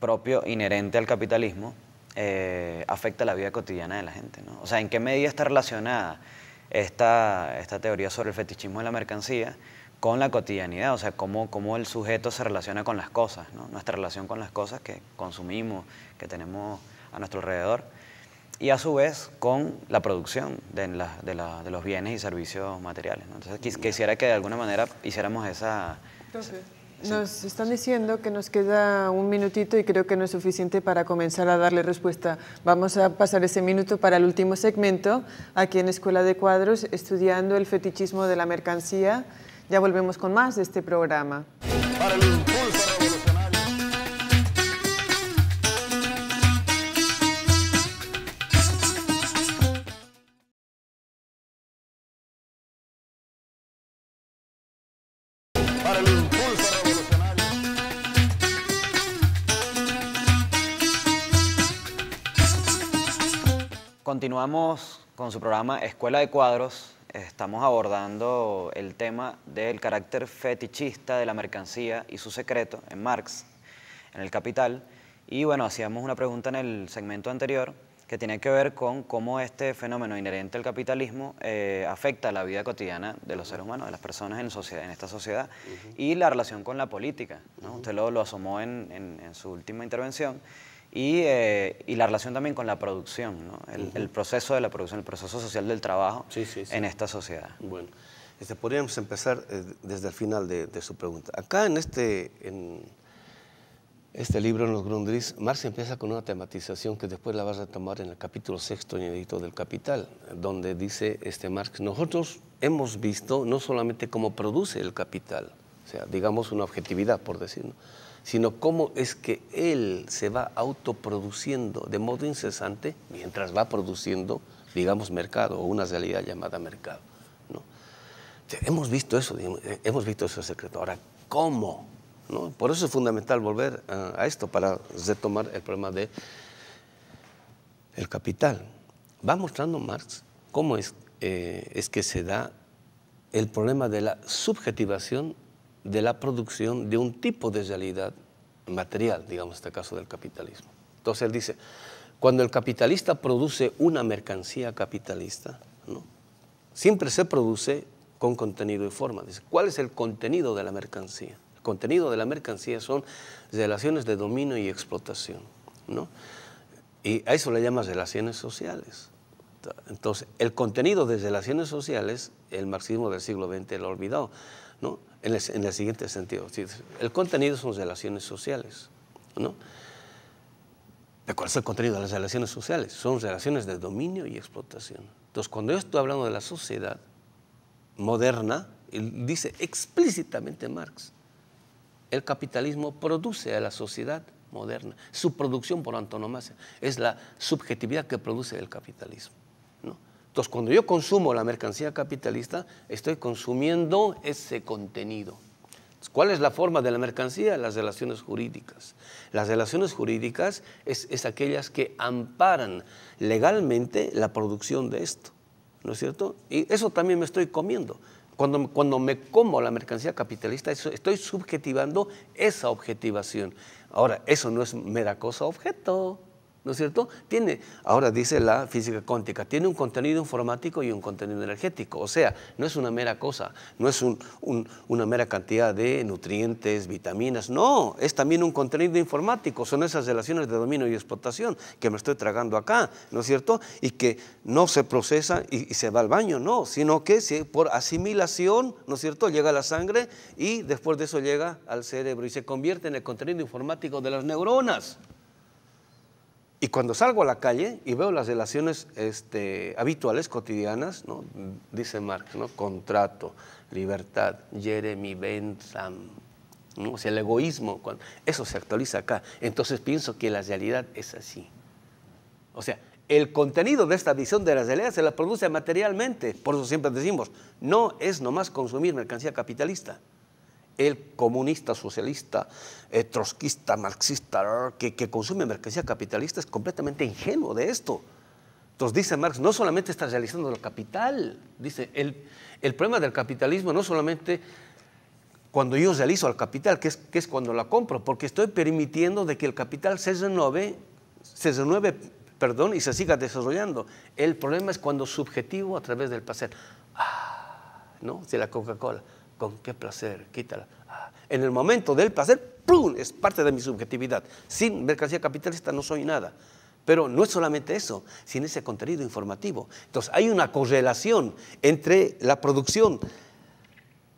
propio, inherente al capitalismo, eh, afecta la vida cotidiana de la gente. ¿no? O sea, en qué medida está relacionada esta, esta teoría sobre el fetichismo de la mercancía con la cotidianidad, o sea, cómo, cómo el sujeto se relaciona con las cosas, nuestra relación con las cosas que consumimos, que tenemos a nuestro alrededor, y a su vez con la producción de, de, los bienes y servicios materiales. Entonces, quisiera que de alguna manera hiciéramos esa... Nos están diciendo que nos queda un minutito y creo que no es suficiente para comenzar a darle respuesta. Vamos a pasar ese minuto para el último segmento, aquí en Escuela de Cuadros, estudiando el fetichismo de la mercancía. Ya volvemos con más de este programa. Continuamos con su programa Escuela de Cuadros. Estamos abordando el tema del carácter fetichista de la mercancía y su secreto en Marx, en el Capital. Y bueno, hacíamos una pregunta en el segmento anterior que tiene que ver con cómo este fenómeno inherente al capitalismo eh, afecta la vida cotidiana de los seres humanos, de las personas en, esta sociedad, y la relación con la política. Usted lo, lo asomó en, su última intervención. Eh, y, la relación también con la producción, el, proceso de la producción, el proceso social del trabajo en esta sociedad. Bueno, este, podríamos empezar eh, desde el final de, su pregunta. Acá en este, este libro, en los Grundris, Marx empieza con una tematización que después la vas a tomar en el capítulo sexto añadido del Capital, donde dice este Marx, nosotros hemos visto no solamente cómo produce el capital, o sea, digamos una objetividad, por decirlo, sino cómo es que él se va autoproduciendo de modo incesante mientras va produciendo, digamos, mercado o una realidad llamada mercado. ¿no? Hemos visto eso, eh, hemos visto ese secreto. Ahora, ¿cómo? Por eso es fundamental volver eh, a esto para retomar el problema de el capital. Va mostrando Marx cómo es, eh, es que se da el problema de la subjetivación de la producción de un tipo de realidad material, digamos este caso del capitalismo. Entonces él dice, cuando el capitalista produce una mercancía capitalista, siempre se produce con contenido y forma. Dice, ¿cuál es el contenido de la mercancía? El contenido de la mercancía son relaciones de dominio y explotación. Y a eso le llamas relaciones sociales. Entonces, el contenido de relaciones sociales, el marxismo del siglo XX lo ha olvidado. En el, siguiente sentido. El contenido son relaciones sociales, ¿De cuál es el contenido de las relaciones sociales? Son relaciones de dominio y explotación. Entonces, cuando yo estoy hablando de la sociedad moderna, dice explícitamente Marx, el capitalismo produce a la sociedad moderna. Su producción por antonomasia es la subjetividad que produce el capitalismo. Entonces, cuando yo consumo la mercancía capitalista, estoy consumiendo ese contenido. ¿Cuál es la forma de la mercancía? Las relaciones jurídicas. Las relaciones jurídicas es, es aquellas que amparan legalmente la producción de esto. ¿No es cierto? Y eso también me estoy comiendo. Cuando, cuando, me como la mercancía capitalista, estoy subjetivando esa objetivación. Ahora, eso no es mera cosa objeto. ¿no es cierto? Tiene, ahora dice la física cuántica, tiene un contenido informático y un contenido energético, o sea, no es una mera cosa, no es una mera cantidad de nutrientes, vitaminas, no, es también un contenido informático, son esas relaciones de dominio y explotación que me estoy tragando acá, ¿no es cierto? Y que no se procesa y, se va al baño, no, sino que por asimilación, ¿no es cierto?, llega la sangre y después de eso llega al cerebro y se convierte en el contenido informático de las neuronas. Y cuando salgo a la calle y veo las relaciones este, habituales, cotidianas, dice Marx, ¿no? contrato, libertad, Jeremy Bentham, o sea, el egoísmo, eso se actualiza acá. Entonces pienso que la realidad es así. O sea, el contenido de esta visión de la realidad se la produce materialmente, por eso siempre decimos, no es nomás consumir mercancía capitalista el comunista, socialista, eh, trotskista, marxista, que, consume mercancía capitalista es completamente ingenuo de esto. Entonces dice Marx, no solamente está realizando el capital, dice, el, problema del capitalismo no solamente cuando yo realizo el capital, que es, cuando la compro, porque estoy permitiendo de que el capital se renueve, se renueve perdón, y se siga desarrollando. El problema es cuando subjetivo a través del placer. Ah, ¿no? De la Coca-Cola con qué placer, quítala. Ah, en el momento del placer, ¡pum! es parte de mi subjetividad. Sin mercancía capitalista no soy nada. Pero no es solamente eso, sin ese contenido informativo. Entonces hay una correlación entre la producción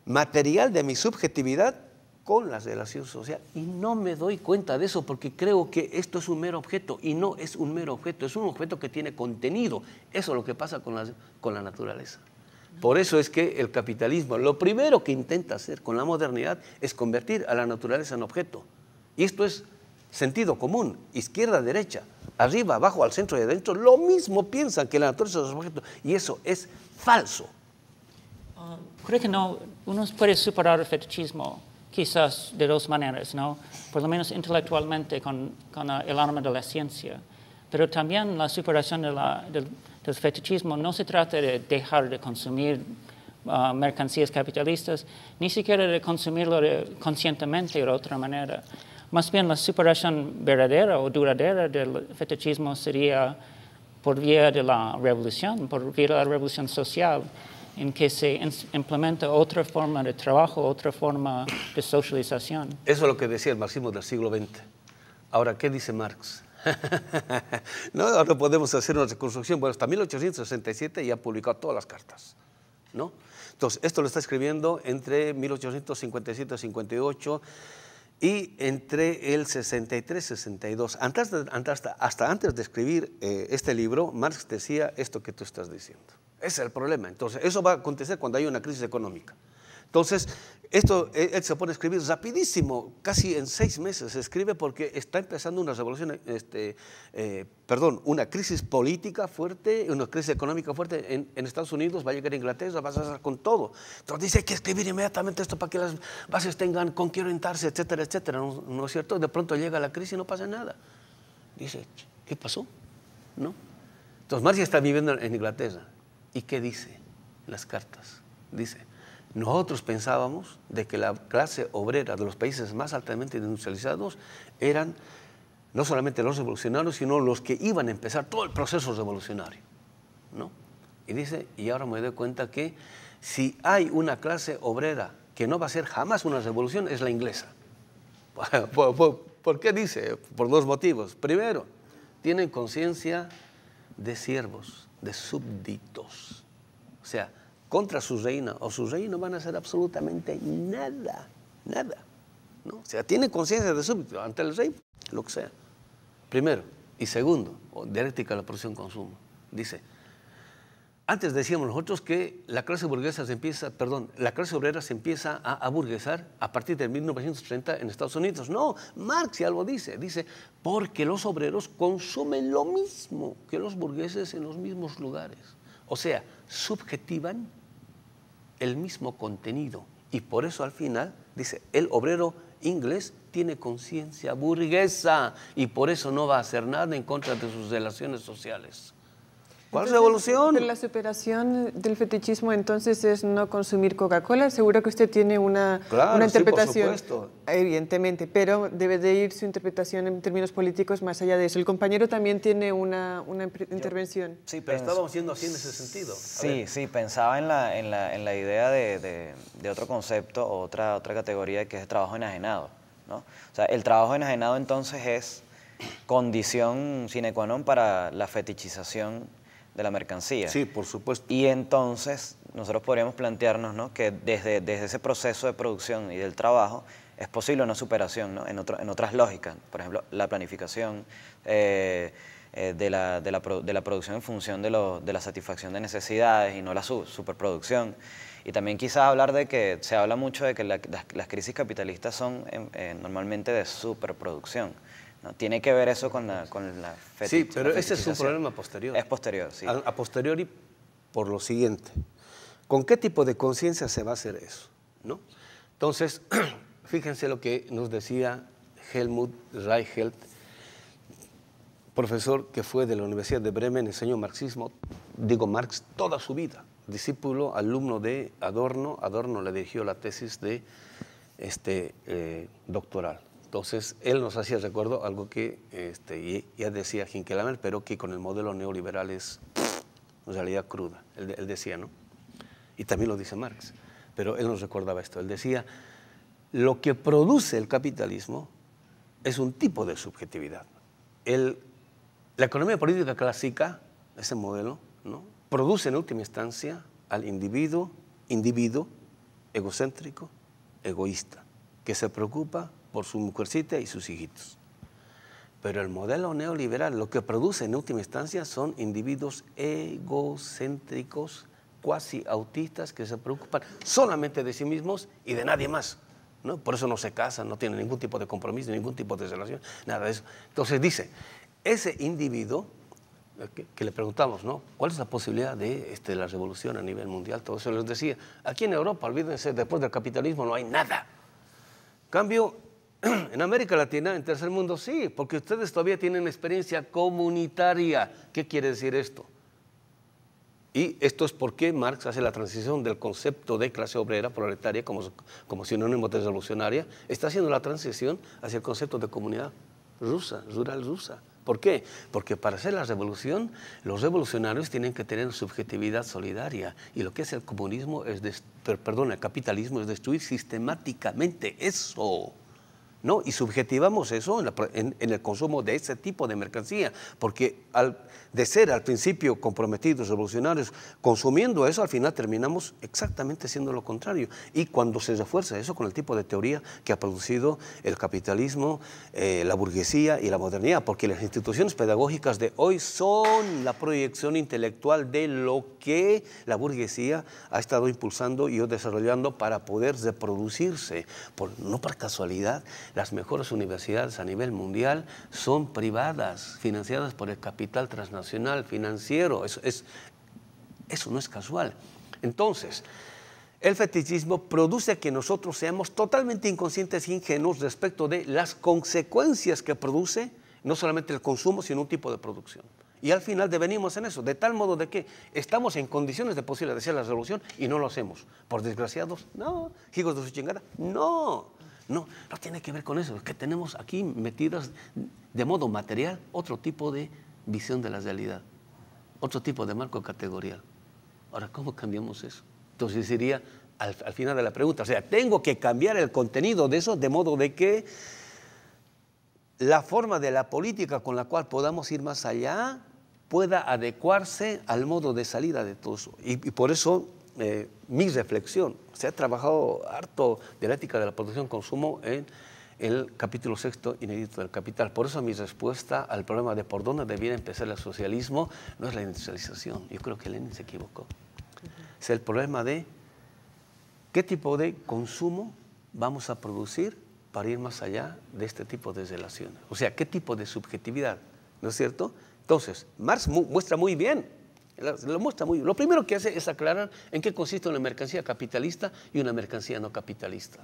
material de mi subjetividad con la relación social. Y no me doy cuenta de eso porque creo que esto es un mero objeto y no es un mero objeto, es un objeto que tiene contenido. Eso es lo que pasa con con la naturaleza. Por eso es que el capitalismo, lo primero que intenta hacer con la modernidad es convertir a la naturaleza en objeto. Y esto es sentido común, izquierda, derecha, arriba, abajo, al centro y adentro, lo mismo piensan que la naturaleza es objeto. Y eso es falso. Ah, creo que no, uno puede superar el fetichismo quizás de dos maneras, ¿no? Por lo menos intelectualmente con, el arma de la ciencia, pero también la superación de la, entonces, fetichismo no se trata de dejar de consumir ah, mercancías capitalistas, ni siquiera de consumirlo conscientemente de otra manera. Más bien, la superación verdadera o duradera del fetichismo sería por vía de la revolución, por vía de la revolución social, en que se implementa otra forma de trabajo, otra forma de socialización. Eso es lo que decía el marxismo del siglo XX. Ahora, ¿qué dice Marx? [laughs] no, podemos hacer una reconstrucción. Bueno, hasta 1867 ya publicado todas las cartas. ¿no? Entonces, esto lo está escribiendo entre 1857 58 y entre el 63 62. Antes hasta, hasta, antes de escribir eh, este libro, Marx decía esto que tú estás diciendo. Ese es el problema. Entonces, eso va a acontecer cuando hay una crisis económica. Entonces, esto, e, él se pone a escribir rapidísimo, casi en seis meses se escribe porque está empezando una revolución, este, eh, perdón, una crisis política fuerte, una crisis económica fuerte en, Estados Unidos, va a llegar a Inglaterra, va a pasar con todo. Entonces dice, que escribir inmediatamente esto para que las bases tengan con qué orientarse, etcétera, etcétera, ¿no, es cierto? De pronto llega la crisis y no pasa nada. Dice, ¿qué pasó? ¿No? Entonces Marcia está viviendo en Inglaterra. ¿Y qué dice las cartas? Dice, nosotros pensábamos de que la clase obrera de los países más altamente industrializados eran no solamente los revolucionarios, sino los que iban a empezar todo el proceso revolucionario. ¿no? Y dice, y ahora me doy cuenta que si hay una clase obrera que no va a ser jamás una revolución, es la inglesa. [laughs] ¿Por, por qué dice? Por dos motivos. Primero, tienen conciencia de siervos, de súbditos. O sea, contra su reina o su rey no van a hacer absolutamente nada, nada. ¿no? O sea, tiene conciencia de súbito ante el rey, lo que sea. Primero. Y segundo, o dialéctica de la producción consumo. Dice, antes decíamos nosotros que la clase burguesa se empieza, perdón, la clase obrera se empieza a burguesar a partir de 1930 en Estados Unidos. No, Marx ya lo dice, dice, porque los obreros consumen lo mismo que los burgueses en los mismos lugares. O sea, subjetivan el mismo contenido. Y por eso al final dice, el obrero inglés tiene conciencia burguesa y por eso no va a hacer nada en contra de sus relaciones sociales. ¿Cuál la evolución? La superación del fetichismo entonces es no consumir Coca-Cola. Seguro que usted tiene una, una interpretación. Sí, por evidentemente, pero debe de ir su interpretación en términos políticos más allá de eso. El compañero también tiene una, una intervención. Sí, pero pues, estábamos siendo así en ese sentido. sí, sí, pensaba en la, en la, en la idea de, de, otro concepto, otra, otra categoría que es el trabajo enajenado. ¿no? O sea, el trabajo enajenado entonces es condición sine qua non para la fetichización de la mercancía. Sí, por supuesto. Y entonces nosotros podríamos plantearnos que desde, desde ese proceso de producción y del trabajo es posible una superación en, otras lógicas, por ejemplo, la planificación eh, eh, de, la, producción en función de, la satisfacción de necesidades y no la superproducción. Y también quizás hablar de que se habla mucho de que las, crisis capitalistas son eh, normalmente de superproducción. Tiene que ver eso con la, con la Sí, pero ese es un problema posterior. Es posterior, sí. A, posteriori por lo siguiente. ¿Con qué tipo de conciencia se va a hacer eso? ¿no? Entonces, [clears throat] fíjense lo que nos decía Helmut Reichelt, profesor que fue de la Universidad de Bremen, enseñó marxismo, digo Marx, toda su vida. Discípulo, alumno de Adorno. Adorno le dirigió la tesis de este, eh, doctoral. Entonces, él nos hacía recuerdo algo que este, ya decía Hinkelamer, pero que con el modelo neoliberal es una realidad cruda. Él, decía, ¿no? Y también lo dice Marx, pero él nos recordaba esto. Él decía, lo que produce el capitalismo es un tipo de subjetividad. la economía política clásica, ese modelo, ¿no? produce en última instancia al individuo, individuo egocéntrico, egoísta, que se preocupa por su mujercita y sus hijitos. Pero el modelo neoliberal lo que produce en última instancia son individuos egocéntricos, cuasi autistas, que se preocupan solamente de sí mismos y de nadie más. ¿no? Por eso no se casan, no tienen ningún tipo de compromiso, ningún tipo de relación, nada de eso. Entonces dice, ese individuo eh, que, le preguntamos, ¿no? ¿Cuál es la posibilidad de este, la revolución a nivel mundial? Todo eso les decía. Aquí en Europa, olvídense, después del capitalismo no hay nada. Cambio, [clears throat] En América Latina, en tercer mundo, sí, porque ustedes todavía tienen experiencia comunitaria. ¿Qué quiere decir esto? Y esto es por qué Marx hace la transición del concepto de clase obrera proletaria como, como sinónimo de revolucionaria, está haciendo la transición hacia el concepto de comunidad rusa, rural rusa. ¿Por qué? Porque para hacer la revolución, los revolucionarios tienen que tener subjetividad solidaria. Y lo que es el comunismo es, perdona, el capitalismo es destruir sistemáticamente eso. Y subjetivamos eso en, el consumo de ese tipo de mercancía, porque al, de ser al principio comprometidos, revolucionarios, consumiendo eso, al final terminamos exactamente siendo lo contrario. Y cuando se refuerza eso con el tipo de teoría que ha producido el capitalismo, eh, la burguesía y la modernidad, porque las instituciones pedagógicas de hoy son la proyección intelectual de lo que la burguesía ha estado impulsando y desarrollando para poder reproducirse, no por casualidad las mejores universidades a nivel mundial son privadas, financiadas por el capital transnacional financiero. Eso, es, eso no es casual. Entonces, el fetichismo produce que nosotros seamos totalmente inconscientes e ingenuos respecto de las consecuencias que produce no solamente el consumo, sino un tipo de producción. Y al final devenimos en eso, de tal modo de que estamos en condiciones de posible decir la revolución y no lo hacemos. ¿Por desgraciados? No. ¿Hijos de su chingada? No. No, no tiene que ver con eso. Es que tenemos aquí metidas de modo material otro tipo de visión de la realidad, otro tipo de marco categorial. Ahora, ¿cómo cambiamos eso? Entonces sería al, final de la pregunta, o sea, tengo que cambiar el contenido de eso de modo de que la forma de la política con la cual podamos ir más allá pueda adecuarse al modo de salida de todo eso. y por eso eh, mi reflexión. Se ha trabajado harto de la ética de la producción-consumo en el capítulo sexto inédito del Capital. Por eso mi respuesta al problema de por dónde debiera empezar el socialismo no es la industrialización. Yo creo que Lenin se equivocó. Es el problema de qué tipo de consumo vamos a producir para ir más allá de este tipo de relaciones. O sea, qué tipo de subjetividad, ¿no es cierto? Entonces, Marx muestra muy bien lo muestra muy Lo primero que hace es aclarar en qué consiste una mercancía capitalista y una mercancía no capitalista.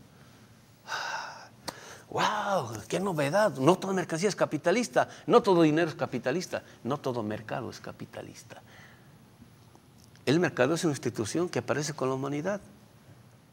¡Wow! [sighs] ¡Qué novedad! No toda mercancía es capitalista, no todo dinero es capitalista, no todo mercado es capitalista. El mercado es una institución que aparece con la humanidad,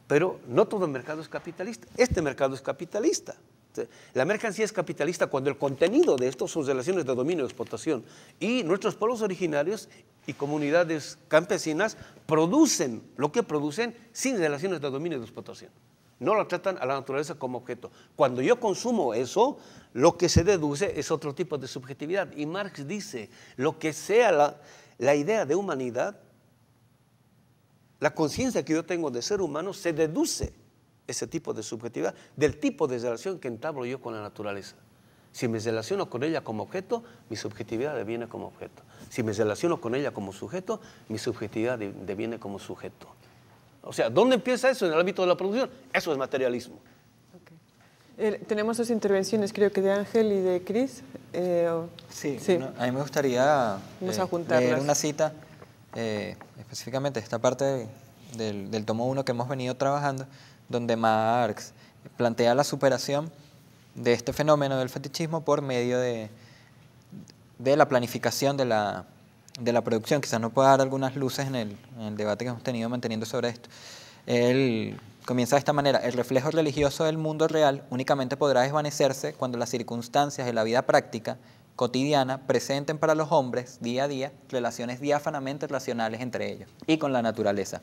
pero no todo mercado es capitalista. Este mercado es capitalista. Este, la mercancía es capitalista cuando el contenido de esto son relaciones de dominio y explotación. Y nuestros pueblos originarios y comunidades campesinas producen lo que producen sin relaciones de dominio y explotación. No lo tratan a la naturaleza como objeto. Cuando yo consumo eso, lo que se deduce es otro tipo de subjetividad. Y Marx dice, lo que sea la idea de humanidad, la conciencia que yo tengo de ser humano se deduce ese tipo de subjetividad, del tipo de relación que entablo yo con la naturaleza. Si me relaciono con ella como objeto, mi subjetividad deviene como objeto. Si me relaciono con ella como sujeto, mi subjetividad deviene como sujeto. O sea, ¿dónde empieza eso en el ámbito de la producción? Eso es materialismo. Eh, tenemos dos intervenciones, creo que de Ángel y de Cris. Eh, sí, a mí me gustaría eh, una cita, específicamente esta parte del, del tomo 1 que hemos venido trabajando, donde Marx plantea la superación de este fenómeno del fetichismo por medio de, la planificación de la, producción. Quizás no pueda dar algunas luces en el, debate que hemos tenido manteniendo sobre esto. Él comienza de esta manera, el reflejo religioso del mundo real únicamente podrá desvanecerse cuando las circunstancias de la vida práctica cotidiana presenten para los hombres día a día relaciones diáfanamente relacionales entre ellos y con la naturaleza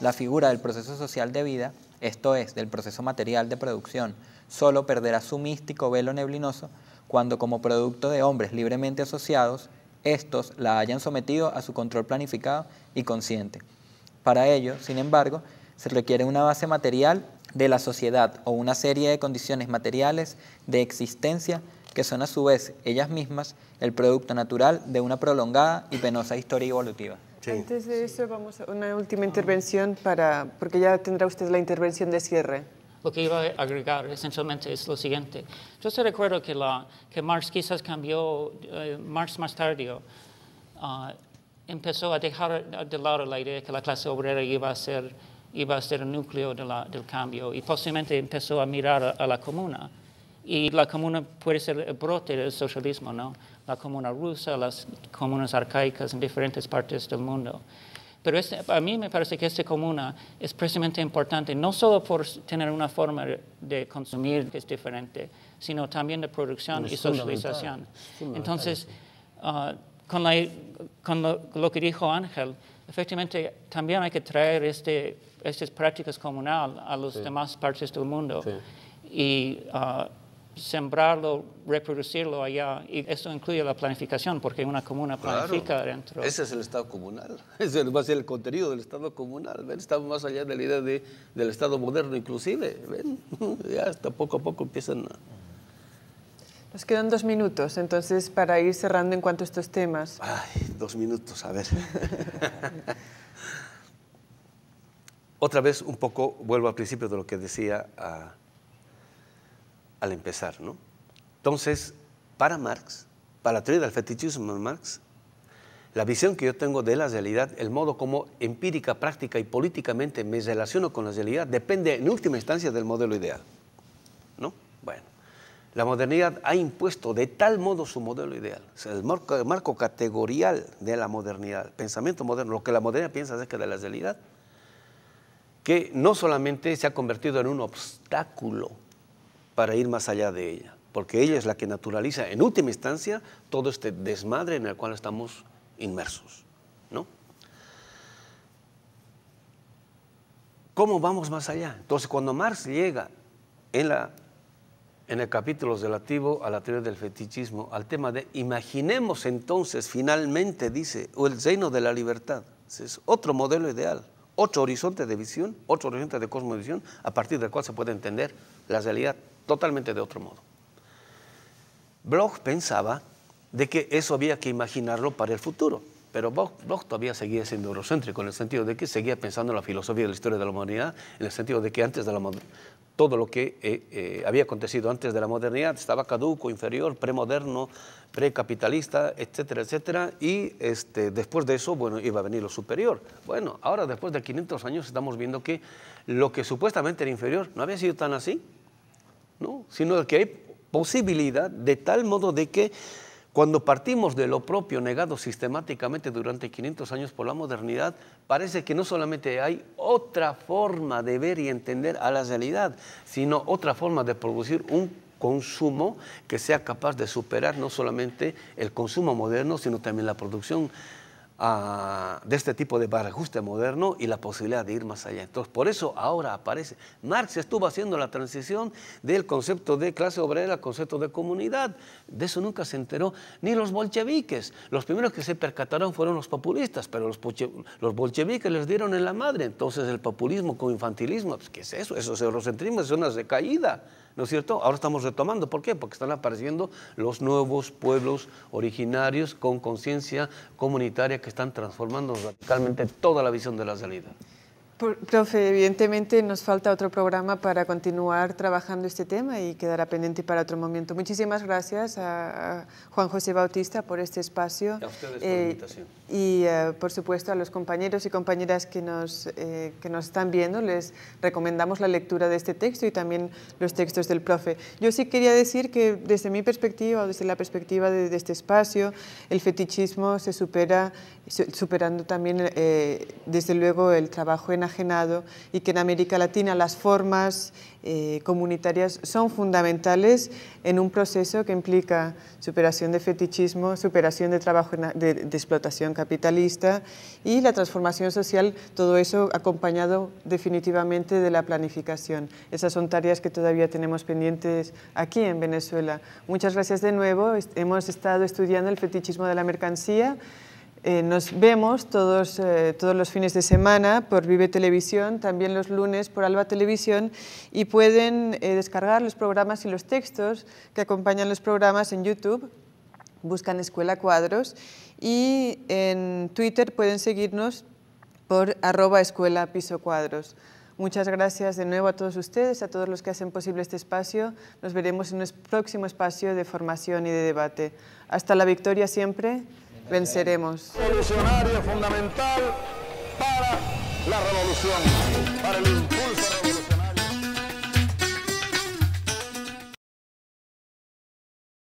la figura del proceso social de vida, esto es, del proceso material de producción, solo perderá su místico velo neblinoso cuando como producto de hombres libremente asociados, estos la hayan sometido a su control planificado y consciente. Para ello, sin embargo, se requiere una base material de la sociedad o una serie de condiciones materiales de existencia que son a su vez ellas mismas el producto natural de una prolongada y penosa historia evolutiva. Antes de eso, vamos a una última intervención para, porque ya tendrá usted la intervención de cierre. Lo que iba a agregar esencialmente es lo siguiente. Yo se recuerdo que, que Marx quizás cambió, eh, Marx más tarde ah, empezó a dejar de lado la idea de que la clase obrera iba a ser, iba a ser el núcleo del cambio y posiblemente empezó a mirar a la comuna y la comuna puede ser el brote del socialismo, ¿no? La comuna rusa, las comunas arcaicas en diferentes partes del mundo. Pero este, a mí me parece que esta comuna es precisamente importante, no solo por tener una forma de consumir que es diferente, sino también de producción y socialización. Entonces, ah, con, con lo, que dijo Ángel, efectivamente también hay que traer este, estas prácticas comunales a las demás partes del mundo. Y ah, sembrarlo, reproducirlo allá. Y eso incluye la planificación, porque una comuna planifica dentro. Ese es el Estado comunal, [laughs] ese va a el contenido del Estado comunal. ¿ven? Estamos más allá de la idea del Estado moderno, inclusive. [laughs] ya hasta poco a poco empiezan a... Nos quedan dos minutos, entonces, para ir cerrando en cuanto a estos temas. Ay, dos minutos, a ver. [laughs] Otra vez un poco vuelvo al principio de lo que decía... a ah, al empezar, ¿no? Entonces, para Marx, para la teoría del fetichismo de Marx, la visión que yo tengo de la realidad, el modo como empírica, práctica y políticamente me relaciono con la realidad, depende en última instancia del modelo ideal. ¿No? Bueno, la modernidad ha impuesto de tal modo su modelo ideal, el, marco, categorial de la modernidad, el pensamiento moderno, lo que la modernidad piensa acerca de la realidad, que no solamente se ha convertido en un obstáculo para ir más allá de ella, porque ella es la que naturaliza en última instancia todo este desmadre en el cual estamos inmersos. ¿no? ¿Cómo vamos más allá? Entonces, cuando Marx llega en, la, en el capítulo relativo a la teoría del fetichismo, al tema de imaginemos entonces, finalmente, dice, o el reino de la libertad, es otro modelo ideal, otro horizonte de visión, otro horizonte de cosmovisión, a partir del cual se puede entender la realidad totalmente de otro modo. Bloch pensaba de que eso había que imaginarlo para el futuro, pero Bloch, todavía seguía siendo eurocéntrico en el sentido de que seguía pensando en la filosofía de la historia de la humanidad, en el sentido de que antes de la todo lo que eh, eh, había acontecido antes de la modernidad estaba caduco, inferior, premoderno, precapitalista, etcétera, etcétera, y este, después de eso, bueno, iba a venir lo superior. Bueno, ahora después de 500 años estamos viendo que lo que supuestamente era inferior no había sido tan así, ¿no? sino que hay posibilidad de tal modo de que cuando partimos de lo propio negado sistemáticamente durante 500 años por la modernidad, parece que no solamente hay otra forma de ver y entender a la realidad, sino otra forma de producir un consumo que sea capaz de superar no solamente el consumo moderno, sino también la producción de este tipo de barajuste moderno y la posibilidad de ir más allá. Entonces, por eso ahora aparece. Marx estuvo haciendo la transición del concepto de clase obrera al concepto de comunidad. De eso nunca se enteró ni los bolcheviques. Los primeros que se percataron fueron los populistas, pero los, los bolcheviques les dieron en la madre. Entonces, el populismo con infantilismo, pues, ¿qué es eso? Eso es eurocentrismo, es una recaída. ¿no es cierto? Ahora estamos retomando. ¿Por qué? Porque están apareciendo los nuevos pueblos originarios con conciencia comunitaria que están transformando radicalmente toda la visión de la salida. Profe, evidentemente nos falta otro programa para continuar trabajando este tema y quedará pendiente para otro momento. Muchísimas gracias a, Juan José Bautista por este espacio. por eh, invitación. Y, eh, por supuesto, a los compañeros y compañeras que nos, eh, que nos están viendo, les recomendamos la lectura de este texto y también los textos del profe. Yo sí quería decir que desde mi perspectiva o desde la perspectiva de, este espacio, el fetichismo se supera, superando también, desde luego, el trabajo en y que en América Latina las formas eh, comunitarias son fundamentales en un proceso que implica superación de fetichismo, superación de trabajo de explotación capitalista y la transformación social, todo eso acompañado definitivamente de la planificación. Esas son tareas que todavía tenemos pendientes aquí en Venezuela. Muchas gracias de nuevo. Hemos estado estudiando el fetichismo de la mercancía. Eh, nos vemos eh, todos, los fines de semana por Vive Televisión, también los lunes por Alba Televisión y pueden eh, descargar los programas y los textos que acompañan los programas en YouTube, buscan Escuela Cuadros y en Twitter pueden seguirnos por arroba escuela piso cuadros. Muchas gracias de nuevo a todos ustedes, a todos los que hacen posible este espacio. Nos veremos en un próximo espacio de formación y de debate. Hasta la victoria siempre venceremos. Revolucionario fundamental para la revolución, para el